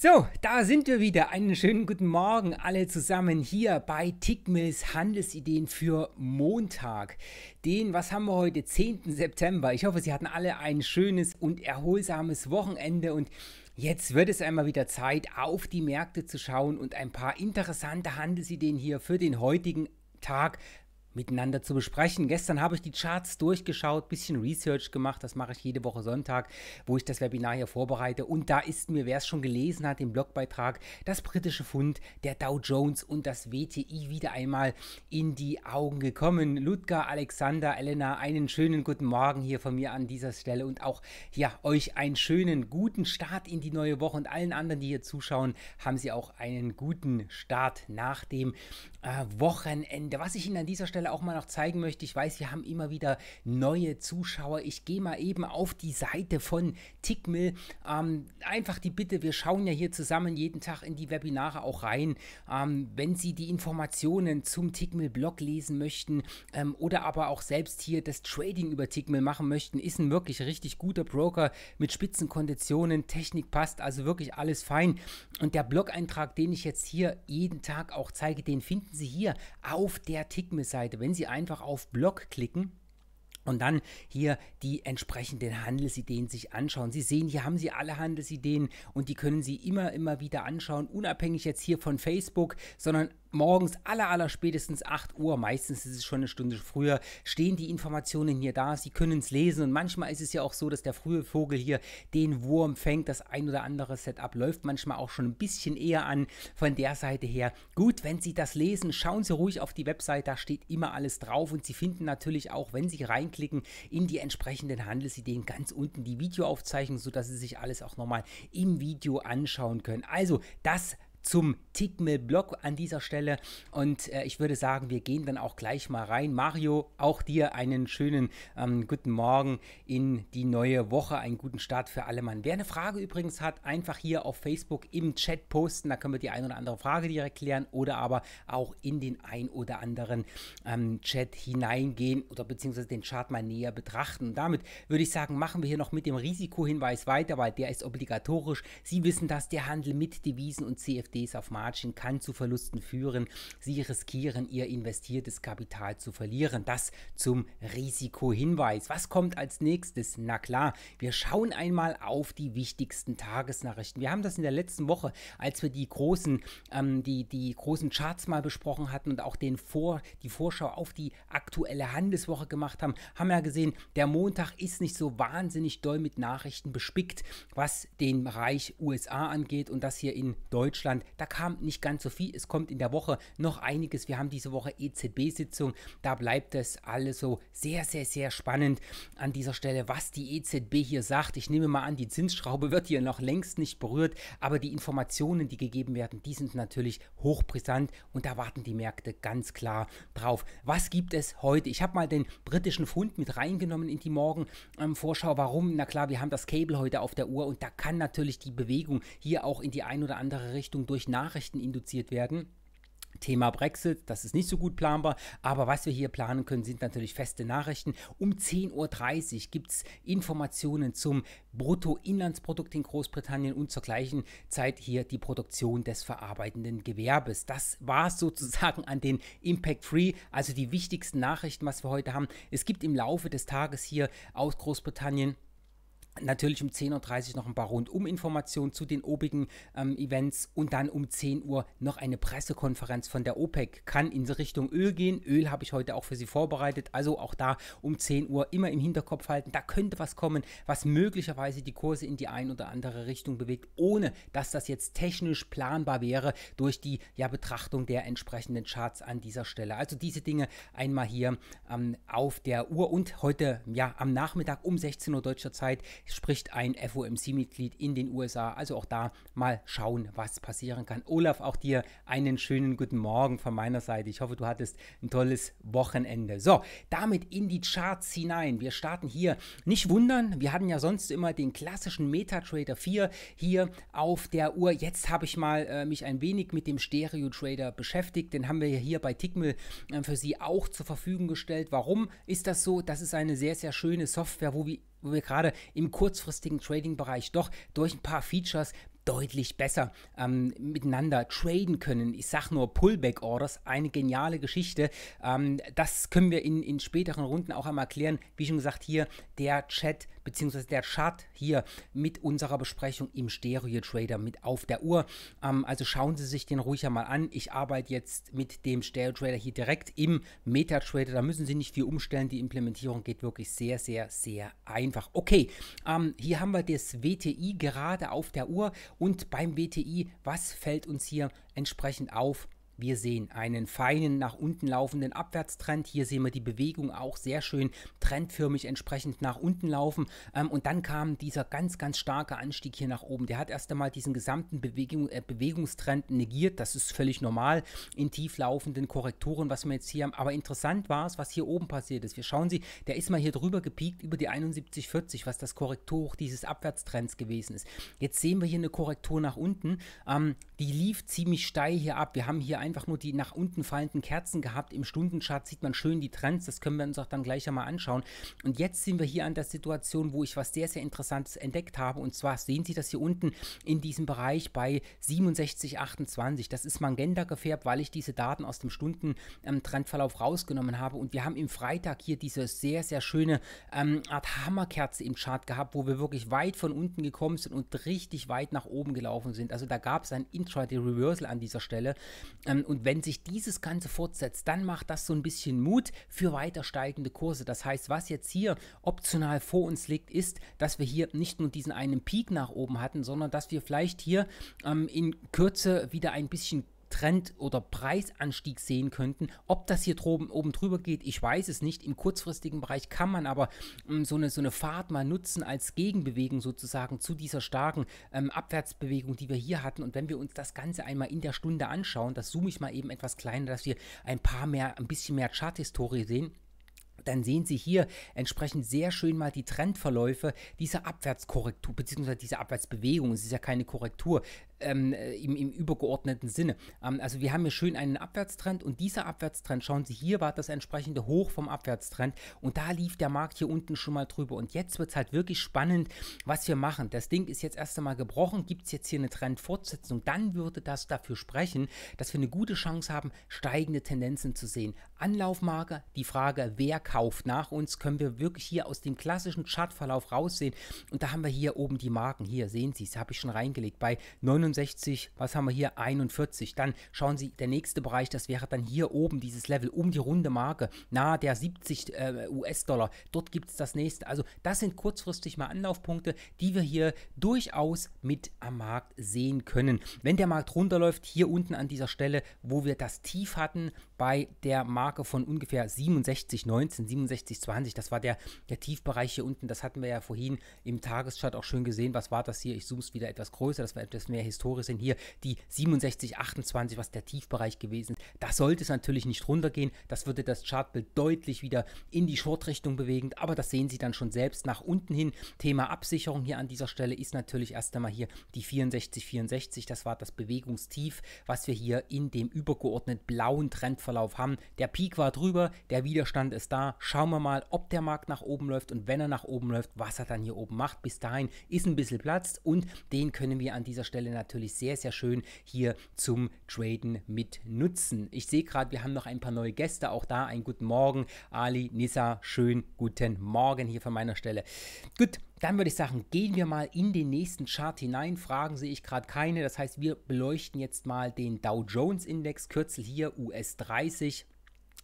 So, da sind wir wieder. Einen schönen guten Morgen alle zusammen hier bei Tickmills Handelsideen für Montag. Den, was haben wir heute? 10. September. Ich hoffe, Sie hatten alle ein schönes und erholsames Wochenende und Jetzt wird es einmal wieder Zeit, auf die Märkte zu schauen und ein paar interessante Handelsideen hier für den heutigen Tag miteinander zu besprechen. Gestern habe ich die Charts durchgeschaut, bisschen Research gemacht. Das mache ich jede Woche Sonntag, wo ich das Webinar hier vorbereite. Und da ist mir, wer es schon gelesen hat, im Blogbeitrag, das britische Fund, der Dow Jones und das WTI wieder einmal in die Augen gekommen. Ludger, Alexander, Elena, einen schönen guten Morgen hier von mir an dieser Stelle und auch ja, euch einen schönen guten Start in die neue Woche und allen anderen, die hier zuschauen, haben sie auch einen guten Start nach dem äh, Wochenende. Was ich Ihnen an dieser Stelle auch mal noch zeigen möchte, ich weiß, wir haben immer wieder neue Zuschauer. Ich gehe mal eben auf die Seite von Tickmill. Ähm, einfach die Bitte, wir schauen ja hier zusammen jeden Tag in die Webinare auch rein. Ähm, wenn Sie die Informationen zum Tickmill-Blog lesen möchten ähm, oder aber auch selbst hier das Trading über Tickmill machen möchten, ist ein wirklich richtig guter Broker mit Spitzenkonditionen. Technik passt, also wirklich alles fein. Und der Blog-Eintrag, den ich jetzt hier jeden Tag auch zeige, den finden finden Sie hier auf der Tickmiss-Seite, wenn Sie einfach auf Blog klicken. Und dann hier die entsprechenden Handelsideen sich anschauen. Sie sehen, hier haben Sie alle Handelsideen und die können Sie immer, immer wieder anschauen, unabhängig jetzt hier von Facebook, sondern morgens aller, aller spätestens 8 Uhr, meistens ist es schon eine Stunde früher, stehen die Informationen hier da, Sie können es lesen und manchmal ist es ja auch so, dass der frühe Vogel hier den Wurm fängt, das ein oder andere Setup läuft manchmal auch schon ein bisschen eher an von der Seite her. Gut, wenn Sie das lesen, schauen Sie ruhig auf die Website, da steht immer alles drauf und Sie finden natürlich auch, wenn Sie reinklicken, in die entsprechenden Handelsideen ganz unten die Videoaufzeichnung, sodass Sie sich alles auch nochmal im Video anschauen können. Also, das zum Tickmill-Blog an dieser Stelle. Und äh, ich würde sagen, wir gehen dann auch gleich mal rein. Mario, auch dir einen schönen ähm, guten Morgen in die neue Woche, einen guten Start für alle Mann. Wer eine Frage übrigens hat, einfach hier auf Facebook im Chat posten. Da können wir die ein oder andere Frage direkt klären oder aber auch in den ein oder anderen ähm, Chat hineingehen oder beziehungsweise den Chart mal näher betrachten. Und damit würde ich sagen, machen wir hier noch mit dem Risikohinweis weiter, weil der ist obligatorisch. Sie wissen, dass der Handel mit Devisen und CFD CFDs auf Margin kann zu Verlusten führen. Sie riskieren ihr investiertes Kapital zu verlieren. Das zum Risikohinweis. Was kommt als nächstes? Na klar, wir schauen einmal auf die wichtigsten Tagesnachrichten. Wir haben das in der letzten Woche, als wir die großen, ähm, die, die großen Charts mal besprochen hatten und auch den Vor, die Vorschau auf die aktuelle Handelswoche gemacht haben, haben wir ja gesehen, der Montag ist nicht so wahnsinnig doll mit Nachrichten bespickt, was den Bereich USA angeht und das hier in Deutschland Deutschland, da kam nicht ganz so viel. Es kommt in der Woche noch einiges. Wir haben diese Woche EZB-Sitzung. Da bleibt es alles so sehr, sehr, sehr spannend an dieser Stelle, was die EZB hier sagt. Ich nehme mal an, die Zinsschraube wird hier noch längst nicht berührt, aber die Informationen, die gegeben werden, die sind natürlich hochbrisant und da warten die Märkte ganz klar drauf. Was gibt es heute? Ich habe mal den britischen Pfund mit reingenommen in die Morgenvorschau. Ähm, Warum? Na klar, wir haben das Cable heute auf der Uhr und da kann natürlich die Bewegung hier auch in die ein oder andere Richtung durch Nachrichten induziert werden. Thema Brexit, das ist nicht so gut planbar, aber was wir hier planen können, sind natürlich feste Nachrichten. Um 10.30 Uhr gibt es Informationen zum Bruttoinlandsprodukt in Großbritannien und zur gleichen Zeit hier die Produktion des verarbeitenden Gewerbes. Das war es sozusagen an den Impact Free, also die wichtigsten Nachrichten, was wir heute haben. Es gibt im Laufe des Tages hier aus Großbritannien Natürlich um 10.30 Uhr noch ein paar Rundum-Informationen zu den obigen ähm, Events und dann um 10 Uhr noch eine Pressekonferenz von der OPEC. Kann in Richtung Öl gehen. Öl habe ich heute auch für Sie vorbereitet. Also auch da um 10 Uhr immer im Hinterkopf halten. Da könnte was kommen, was möglicherweise die Kurse in die ein oder andere Richtung bewegt, ohne dass das jetzt technisch planbar wäre durch die ja, Betrachtung der entsprechenden Charts an dieser Stelle. Also diese Dinge einmal hier ähm, auf der Uhr und heute ja am Nachmittag um 16 Uhr deutscher Zeit spricht ein FOMC-Mitglied in den USA. Also auch da mal schauen, was passieren kann. Olaf, auch dir einen schönen guten Morgen von meiner Seite. Ich hoffe, du hattest ein tolles Wochenende. So, damit in die Charts hinein. Wir starten hier. Nicht wundern, wir hatten ja sonst immer den klassischen MetaTrader 4 hier auf der Uhr. Jetzt habe ich mal äh, mich ein wenig mit dem Stereo-Trader beschäftigt. Den haben wir hier bei Tickmill äh, für Sie auch zur Verfügung gestellt. Warum ist das so? Das ist eine sehr, sehr schöne Software, wo wir wo wir gerade im kurzfristigen Trading-Bereich doch durch ein paar Features deutlich besser ähm, miteinander traden können. Ich sage nur Pullback Orders, eine geniale Geschichte. Ähm, das können wir in, in späteren Runden auch einmal erklären. Wie schon gesagt, hier der Chat bzw. der Chart hier mit unserer Besprechung im Stereo Trader mit auf der Uhr. Ähm, also schauen Sie sich den ruhig einmal an. Ich arbeite jetzt mit dem Stereo Trader hier direkt im MetaTrader. Da müssen Sie nicht viel umstellen. Die Implementierung geht wirklich sehr, sehr, sehr einfach. Okay, ähm, hier haben wir das WTI gerade auf der Uhr und beim WTI, was fällt uns hier entsprechend auf? Wir sehen einen feinen nach unten laufenden Abwärtstrend. Hier sehen wir die Bewegung auch sehr schön trendförmig entsprechend nach unten laufen. Ähm, und dann kam dieser ganz, ganz starke Anstieg hier nach oben. Der hat erst einmal diesen gesamten Bewegung, äh, Bewegungstrend negiert. Das ist völlig normal in tief laufenden Korrekturen, was wir jetzt hier haben. Aber interessant war es, was hier oben passiert ist. Wir schauen Sie, der ist mal hier drüber gepiekt über die 71,40, was das Korrektur dieses Abwärtstrends gewesen ist. Jetzt sehen wir hier eine Korrektur nach unten. Ähm, die lief ziemlich steil hier ab. Wir haben hier ein einfach nur die nach unten fallenden Kerzen gehabt. Im Stundenchart sieht man schön die Trends. Das können wir uns auch dann gleich einmal anschauen. Und jetzt sind wir hier an der Situation, wo ich was sehr, sehr Interessantes entdeckt habe. Und zwar sehen Sie das hier unten in diesem Bereich bei 67,28. Das ist Magenta gefärbt, weil ich diese Daten aus dem Stunden-Trendverlauf ähm, rausgenommen habe. Und wir haben im Freitag hier diese sehr, sehr schöne ähm, Art Hammerkerze im Chart gehabt, wo wir wirklich weit von unten gekommen sind und richtig weit nach oben gelaufen sind. Also da gab es ein Intraday Reversal an dieser Stelle. Ähm, ähm, und wenn sich dieses Ganze fortsetzt, dann macht das so ein bisschen Mut für weiter steigende Kurse. Das heißt, was jetzt hier optional vor uns liegt, ist, dass wir hier nicht nur diesen einen Peak nach oben hatten, sondern dass wir vielleicht hier ähm, in Kürze wieder ein bisschen Trend- oder Preisanstieg sehen könnten. Ob das hier droben, oben drüber geht, ich weiß es nicht. Im kurzfristigen Bereich kann man aber mh, ähm, so, eine, so eine Fahrt mal nutzen als Gegenbewegung sozusagen zu dieser starken ähm, Abwärtsbewegung, die wir hier hatten. Und wenn wir uns das Ganze einmal in der Stunde anschauen, das zoome ich mal eben etwas kleiner, dass wir ein paar mehr, ein bisschen mehr Charthistorie sehen dann sehen Sie hier entsprechend sehr schön mal die Trendverläufe dieser Abwärtskorrektur beziehungsweise dieser Abwärtsbewegung. Es ist ja keine Korrektur, ähm, äh, im, im, übergeordneten Sinne. Ähm, also wir haben hier schön einen Abwärtstrend und dieser Abwärtstrend, schauen Sie hier, war das entsprechende Hoch vom Abwärtstrend und da lief der Markt hier unten schon mal drüber und jetzt wird es halt wirklich spannend, was wir machen. Das Ding ist jetzt erst einmal gebrochen, gibt es jetzt hier eine Trendfortsetzung, dann würde das dafür sprechen, dass wir eine gute Chance haben, steigende Tendenzen zu sehen. Anlaufmarke, die Frage, wer kauft nach uns, können wir wirklich hier aus dem klassischen Chartverlauf raussehen und da haben wir hier oben die Marken, hier sehen Sie, das habe ich schon reingelegt, bei 99 69, was haben wir hier, 41. Dann schauen Sie, der nächste Bereich, das wäre dann hier oben dieses Level, um die runde Marke, nahe der 70 äh, US-Dollar. Dort gibt es das nächste. Also das sind kurzfristig mal Anlaufpunkte, die wir hier durchaus mit am Markt sehen können. Wenn der Markt runterläuft, hier unten an dieser Stelle, wo wir das Tief hatten, bei der Marke von ungefähr 67,19, 67,20. Das war der, der Tiefbereich hier unten. Das hatten wir ja vorhin im Tageschart auch schön gesehen. Was war das hier? Ich zoome es wieder etwas größer, dass wir etwas mehr historisch sind. Hier die 67,28, was der Tiefbereich gewesen ist. Das sollte es natürlich nicht runtergehen. Das würde das Chartbild deutlich wieder in die Short-Richtung bewegen. Aber das sehen Sie dann schon selbst nach unten hin. Thema Absicherung hier an dieser Stelle ist natürlich erst einmal hier die 64,64. Das war das Bewegungstief, was wir hier in dem übergeordnet blauen Trend Tagesverlauf haben. Der Peak war drüber, der Widerstand ist da. Schauen wir mal, ob der Markt nach oben läuft und wenn er nach oben läuft, was er dann hier oben macht. Bis dahin ist ein bisschen Platz und den können wir an dieser Stelle natürlich sehr, sehr schön hier zum Traden mit nutzen. Ich sehe gerade, wir haben noch ein paar neue Gäste. Auch da einen guten Morgen. Ali, Nissa, schön guten Morgen hier von meiner Stelle. Gut, dann würde ich sagen, gehen wir mal in den nächsten Chart hinein. Fragen sehe ich gerade keine. Das heißt, wir beleuchten jetzt mal den Dow Jones Index, Kürzel hier US 30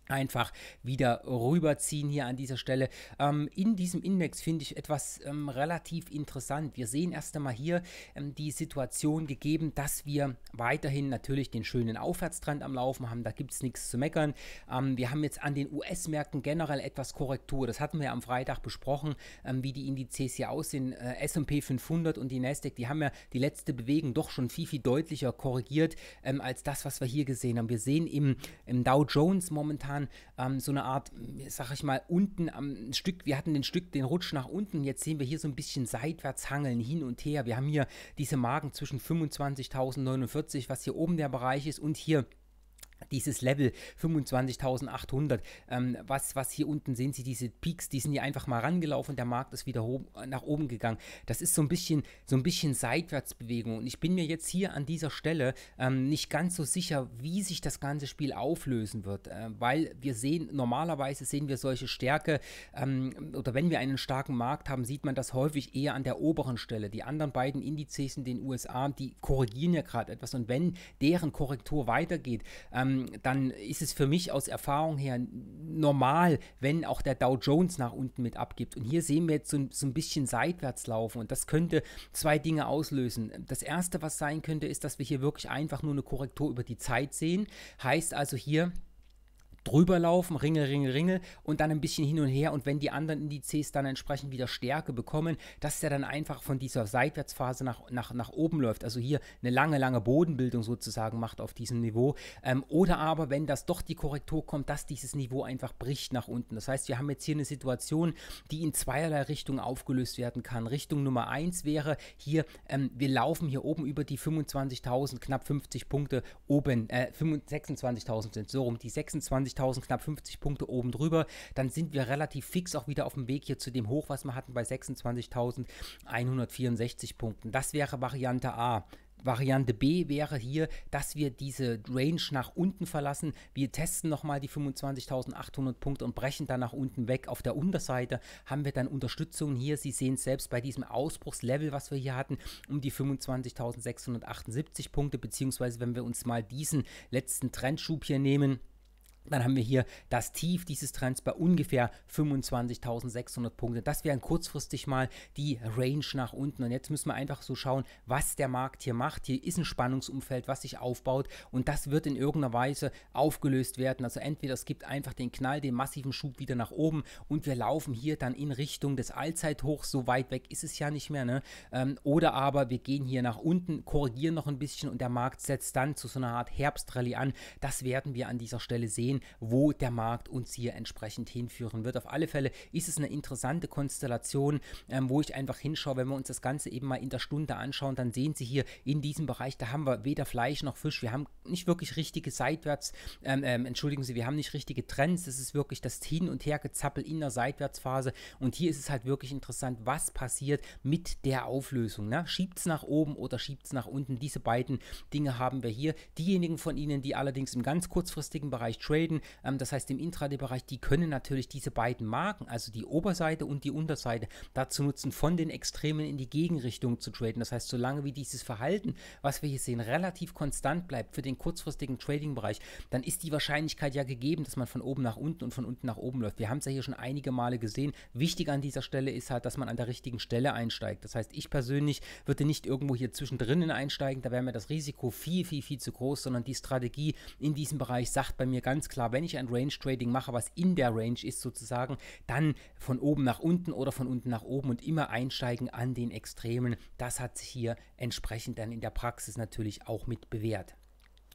einfach wieder rüberziehen hier an dieser Stelle. Ähm, in diesem Index finde ich etwas ähm, relativ interessant. Wir sehen erst einmal hier ähm, die Situation gegeben, dass wir weiterhin natürlich den schönen Aufwärtstrend am Laufen haben. Da gibt es nichts zu meckern. Ähm, wir haben jetzt an den US-Märkten generell etwas Korrektur. Das hatten wir ja am Freitag besprochen, ähm, wie die Indizes hier aussehen. Äh, S&P 500 und die Nasdaq, die haben ja die letzte Bewegung doch schon viel, viel deutlicher korrigiert ähm, als das, was wir hier gesehen haben. Wir sehen im, im Dow Jones momentan momentan ähm, so eine Art, äh, sag ich mal, unten am Stück, wir hatten den Stück, den Rutsch nach unten, jetzt sehen wir hier so ein bisschen seitwärts hangeln, hin und her. Wir haben hier diese Marken zwischen 25.049, was hier oben der Bereich ist und hier dieses Level 25.800, ähm, was, was hier unten sehen Sie, diese Peaks, die sind hier einfach mal rangelaufen, der Markt ist wieder nach oben gegangen. Das ist so ein bisschen, so ein bisschen Seitwärtsbewegung und ich bin mir jetzt hier an dieser Stelle ähm, nicht ganz so sicher, wie sich das ganze Spiel auflösen wird, äh, weil wir sehen, normalerweise sehen wir solche Stärke ähm, oder wenn wir einen starken Markt haben, sieht man das häufig eher an der oberen Stelle. Die anderen beiden Indizes in den USA, die korrigieren ja gerade etwas und wenn deren Korrektur weitergeht, ähm, dann ist es für mich aus Erfahrung her normal, wenn auch der Dow Jones nach unten mit abgibt. Und hier sehen wir jetzt so, so ein bisschen seitwärts laufen und das könnte zwei Dinge auslösen. Das erste, was sein könnte, ist, dass wir hier wirklich einfach nur eine Korrektur über die Zeit sehen. Heißt also hier, drüber laufen, Ringe, Ringe, Ringe und dann ein bisschen hin und her und wenn die anderen Indizes dann entsprechend wieder Stärke bekommen, dass der dann einfach von dieser Seitwärtsphase nach, nach, nach oben läuft, also hier eine lange, lange Bodenbildung sozusagen macht auf diesem Niveau ähm, oder aber, wenn das doch die Korrektur kommt, dass dieses Niveau einfach bricht nach unten. Das heißt, wir haben jetzt hier eine Situation, die in zweierlei Richtungen aufgelöst werden kann. Richtung Nummer 1 wäre hier, ähm, wir laufen hier oben über die 25.000, knapp 50 Punkte oben, äh, 26.000 sind so rum, die 26 40.000, knapp 50 Punkte oben drüber, dann sind wir relativ fix auch wieder auf dem Weg hier zu dem Hoch, was wir hatten bei 26.164 Punkten. Das wäre Variante A. Variante B wäre hier, dass wir diese Range nach unten verlassen. Wir testen nochmal die 25.800 Punkte und brechen dann nach unten weg. Auf der Unterseite haben wir dann Unterstützung hier. Sie sehen selbst bei diesem Ausbruchslevel, was wir hier hatten, um die 25.678 Punkte, beziehungsweise wenn wir uns mal diesen letzten Trendschub hier nehmen, dann haben wir hier das Tief dieses Trends bei ungefähr 25.600 Punkten. Das wären kurzfristig mal die Range nach unten. Und jetzt müssen wir einfach so schauen, was der Markt hier macht. Hier ist ein Spannungsumfeld, was sich aufbaut. Und das wird in irgendeiner Weise aufgelöst werden. Also entweder es gibt einfach den Knall, den massiven Schub wieder nach oben. Und wir laufen hier dann in Richtung des Allzeithochs. So weit weg ist es ja nicht mehr. Ne? Ähm, oder aber wir gehen hier nach unten, korrigieren noch ein bisschen. Und der Markt setzt dann zu so einer Art Herbstrallye an. Das werden wir an dieser Stelle sehen sehen, wo der Markt uns hier entsprechend hinführen wird. Auf alle Fälle ist es eine interessante Konstellation, ähm, wo ich einfach hinschaue, wenn wir uns das Ganze eben mal in der Stunde anschauen, dann sehen Sie hier in diesem Bereich, da haben wir weder Fleisch noch Fisch, wir haben nicht wirklich richtige Seitwärts, ähm, ähm, entschuldigen Sie, wir haben nicht richtige Trends, das ist wirklich das Hin- und Hergezappel in der Seitwärtsphase und hier ist es halt wirklich interessant, was passiert mit der Auflösung. Ne? Schiebt es nach oben oder schiebt es nach unten? Diese beiden Dinge haben wir hier. Diejenigen von Ihnen, die allerdings im ganz kurzfristigen Bereich traden, traden. Ähm, das heißt, im Intraday-Bereich, die können natürlich diese beiden Marken, also die Oberseite und die Unterseite, dazu nutzen, von den Extremen in die Gegenrichtung zu traden. Das heißt, solange wie dieses Verhalten, was wir hier sehen, relativ konstant bleibt für den kurzfristigen Trading-Bereich, dann ist die Wahrscheinlichkeit ja gegeben, dass man von oben nach unten und von unten nach oben läuft. Wir haben es ja hier schon einige Male gesehen. Wichtig an dieser Stelle ist halt, dass man an der richtigen Stelle einsteigt. Das heißt, ich persönlich würde nicht irgendwo hier zwischendrin einsteigen, da wäre mir das Risiko viel, viel, viel zu groß, sondern die Strategie in diesem Bereich sagt bei mir ganz klar, klar, wenn ich ein Range Trading mache, was in der Range ist sozusagen, dann von oben nach unten oder von unten nach oben und immer einsteigen an den Extremen. Das hat sich hier entsprechend dann in der Praxis natürlich auch mit bewährt.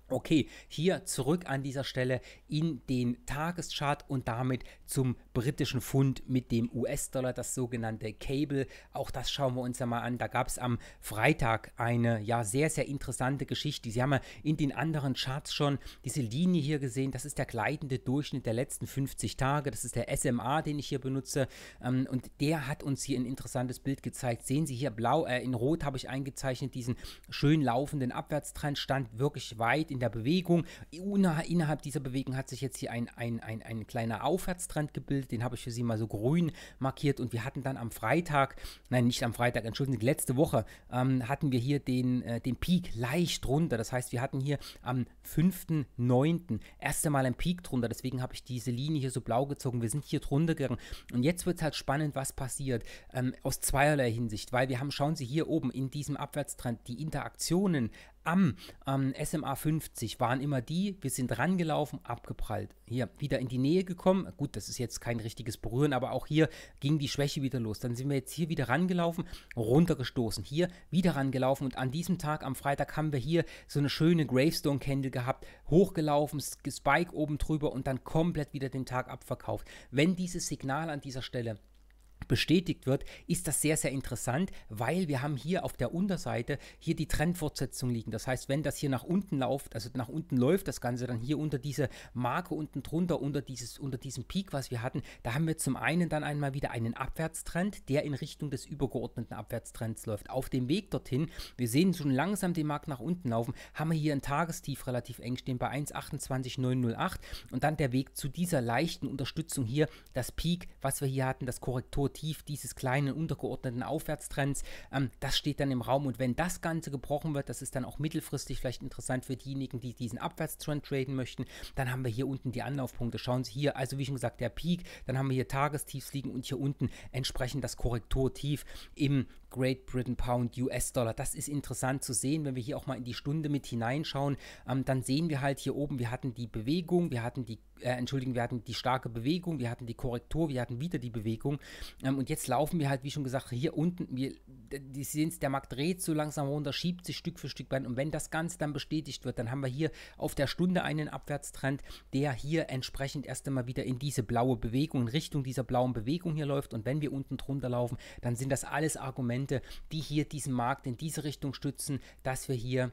Okay, hier zurück an dieser Stelle in den Tageschart und damit zum britischen Pfund mit dem US-Dollar, das sogenannte Cable. Auch das schauen wir uns ja mal an. Da gab es am Freitag eine ja sehr, sehr interessante Geschichte. Sie haben ja in den anderen Charts schon diese Linie hier gesehen. Das ist der gleitende Durchschnitt der letzten 50 Tage. Das ist der SMA, den ich hier benutze. Ähm, und der hat uns hier ein interessantes Bild gezeigt. Sehen Sie hier blau, äh, in rot habe ich eingezeichnet diesen schön laufenden Abwärtstrend, stand wirklich weit in der Bewegung. Innerhalb dieser Bewegung hat sich jetzt hier ein, ein, ein, ein kleiner Aufwärtstrend Blattrand gebildet. Den habe ich für Sie mal so grün markiert. Und wir hatten dann am Freitag, nein, nicht am Freitag, entschuldigen Sie, letzte Woche ähm, hatten wir hier den, äh, den Peak leicht runter. Das heißt, wir hatten hier am 5.9. erste Mal einen Peak drunter. Deswegen habe ich diese Linie hier so blau gezogen. Wir sind hier drunter gegangen. Und jetzt wird es halt spannend, was passiert. Ähm, aus zweierlei Hinsicht, weil wir haben, schauen Sie hier oben in diesem Abwärtstrend, die Interaktionen am ähm, SMA 50 waren immer die, wir sind rangelaufen, abgeprallt. Hier wieder in die Nähe gekommen. Gut, das ist jetzt kein richtiges Berühren, aber auch hier ging die Schwäche wieder los. Dann sind wir jetzt hier wieder rangelaufen, runtergestoßen. Hier wieder rangelaufen und an diesem Tag, am Freitag, haben wir hier so eine schöne Gravestone Candle gehabt. Hochgelaufen, Spike oben drüber und dann komplett wieder den Tag abverkauft. Wenn dieses Signal an dieser Stelle bestätigt wird, ist das sehr, sehr interessant, weil wir haben hier auf der Unterseite hier die Trendfortsetzung liegen. Das heißt, wenn das hier nach unten läuft, also nach unten läuft das Ganze dann hier unter diese Marke unten drunter, unter, dieses, unter diesem Peak, was wir hatten, da haben wir zum einen dann einmal wieder einen Abwärtstrend, der in Richtung des übergeordneten Abwärtstrends läuft. Auf dem Weg dorthin, wir sehen schon langsam den Markt nach unten laufen, haben wir hier ein Tagestief relativ eng stehen bei 1,28908 und dann der Weg zu dieser leichten Unterstützung hier, das Peak, was wir hier hatten, das Korrektur Motiv dieses kleinen untergeordneten Aufwärtstrends, ähm, das steht dann im Raum und wenn das Ganze gebrochen wird, das ist dann auch mittelfristig vielleicht interessant für diejenigen, die diesen Abwärtstrend traden möchten, dann haben wir hier unten die Anlaufpunkte. Schauen Sie hier, also wie schon gesagt, der Peak, dann haben wir hier Tagestiefs liegen und hier unten entsprechend das Korrekturtief im Great Britain Pound US-Dollar. Das ist interessant zu sehen, wenn wir hier auch mal in die Stunde mit hineinschauen, ähm, dann sehen wir halt hier oben, wir hatten die Bewegung, wir hatten die äh, entschuldigen, wir hatten die starke Bewegung, wir hatten die Korrektur, wir hatten wieder die Bewegung. Ähm, und jetzt laufen wir halt, wie schon gesagt, hier unten, wir, die sehen es, der Markt dreht so langsam runter, schiebt sich Stück für Stück rein. Und wenn das Ganze dann bestätigt wird, dann haben wir hier auf der Stunde einen Abwärtstrend, der hier entsprechend erst einmal wieder in diese blaue Bewegung, in Richtung dieser blauen Bewegung hier läuft. Und wenn wir unten drunter laufen, dann sind das alles Argumente, Argumente, die hier diesen Markt in diese Richtung stützen, dass wir hier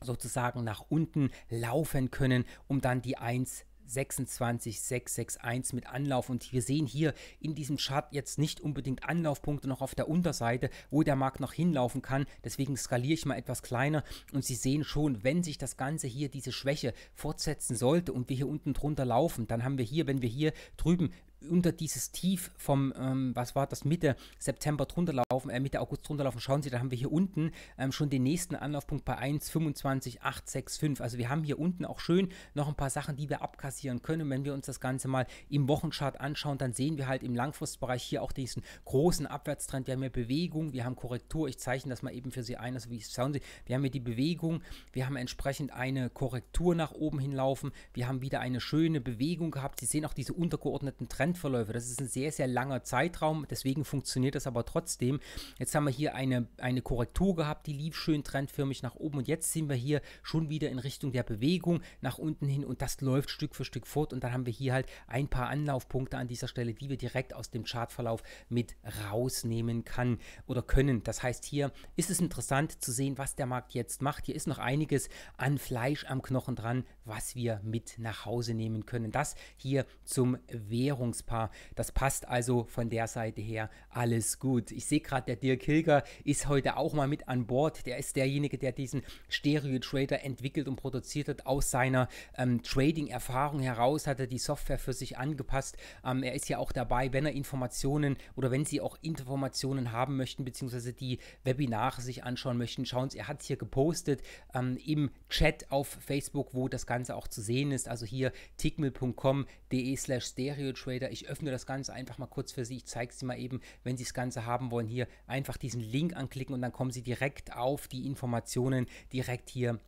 sozusagen nach unten laufen können, um dann die 1 26661 mit Anlauf und wir sehen hier in diesem Chart jetzt nicht unbedingt Anlaufpunkte noch auf der Unterseite, wo der Markt noch hinlaufen kann, deswegen skaliere ich mal etwas kleiner und Sie sehen schon, wenn sich das Ganze hier diese Schwäche fortsetzen sollte und wir hier unten drunter laufen, dann haben wir hier, wenn wir hier drüben unter dieses Tief vom, ähm, was war das, Mitte September drunter laufen, äh, Mitte August drunter laufen, schauen Sie, da haben wir hier unten ähm, schon den nächsten Anlaufpunkt bei 1,25865. Also wir haben hier unten auch schön noch ein paar Sachen, die wir abkassieren können. wenn wir uns das Ganze mal im Wochenchart anschauen, dann sehen wir halt im Langfristbereich hier auch diesen großen Abwärtstrend. Wir haben hier Bewegung, wir haben Korrektur. Ich zeichne das mal eben für Sie ein. Also wie schauen Sie, wir haben hier die Bewegung, wir haben entsprechend eine Korrektur nach oben hinlaufen, wir haben wieder eine schöne Bewegung gehabt. Sie sehen auch diese untergeordneten Trends Bandverläufe. Das ist ein sehr, sehr langer Zeitraum, deswegen funktioniert das aber trotzdem. Jetzt haben wir hier eine, eine Korrektur gehabt, die lief schön trendförmig nach oben und jetzt sind wir hier schon wieder in Richtung der Bewegung nach unten hin und das läuft Stück für Stück fort und dann haben wir hier halt ein paar Anlaufpunkte an dieser Stelle, die wir direkt aus dem Chartverlauf mit rausnehmen kann oder können. Das heißt, hier ist es interessant zu sehen, was der Markt jetzt macht. Hier ist noch einiges an Fleisch am Knochen dran, was wir mit nach Hause nehmen können. Das hier zum Währung Überraschungspaar. Das passt also von der Seite her alles gut. Ich sehe gerade, der Dirk Hilger ist heute auch mal mit an Bord. Der ist derjenige, der diesen Stereo Trader entwickelt und produziert hat. Aus seiner ähm, Trading-Erfahrung heraus hat er die Software für sich angepasst. Ähm, er ist ja auch dabei, wenn er Informationen oder wenn Sie auch Informationen haben möchten, beziehungsweise die Webinare sich anschauen möchten, schauen Sie, er hat es hier gepostet ähm, im Chat auf Facebook, wo das Ganze auch zu sehen ist. Also hier tickmill.com.de slash stereotrader entweder ich öffne das Ganze einfach mal kurz für Sie, ich zeige Sie mal eben, wenn Sie das Ganze haben wollen, hier einfach diesen Link anklicken und dann kommen Sie direkt auf die Informationen direkt hier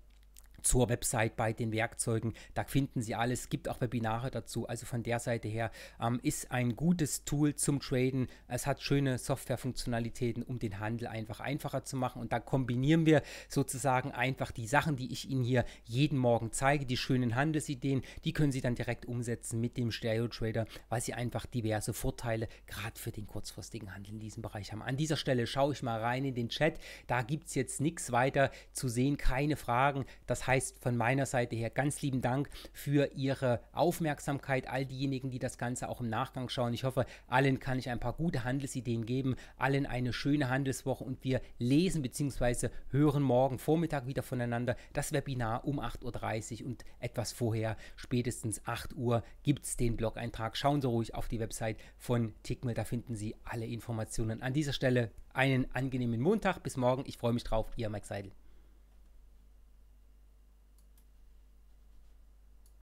zur Website bei den Werkzeugen. Da finden Sie alles, Es gibt auch Webinare dazu. Also von der Seite her ähm, ist ein gutes Tool zum Traden. Es hat schöne Softwarefunktionalitäten, um den Handel einfach einfacher zu machen. Und da kombinieren wir sozusagen einfach die Sachen, die ich Ihnen hier jeden Morgen zeige, die schönen Handelsideen, die können Sie dann direkt umsetzen mit dem Stereo Trader, weil Sie einfach diverse Vorteile gerade für den kurzfristigen Handel in diesem Bereich haben. An dieser Stelle schaue ich mal rein in den Chat. Da gibt es jetzt nichts weiter zu sehen, keine Fragen. Das heißt, heißt von meiner Seite her ganz lieben Dank für Ihre Aufmerksamkeit, all diejenigen, die das Ganze auch im Nachgang schauen. Ich hoffe, allen kann ich ein paar gute Handelsideen geben, allen eine schöne Handelswoche und wir lesen bzw. hören morgen Vormittag wieder voneinander das Webinar um 8.30 Uhr und etwas vorher, spätestens 8 Uhr, gibt es den Blog-Eintrag. Schauen Sie ruhig auf die Website von Tickmill, da finden Sie alle Informationen. An dieser Stelle einen angenehmen Montag. Bis morgen. Ich freue mich drauf. Ihr Mike Seidel.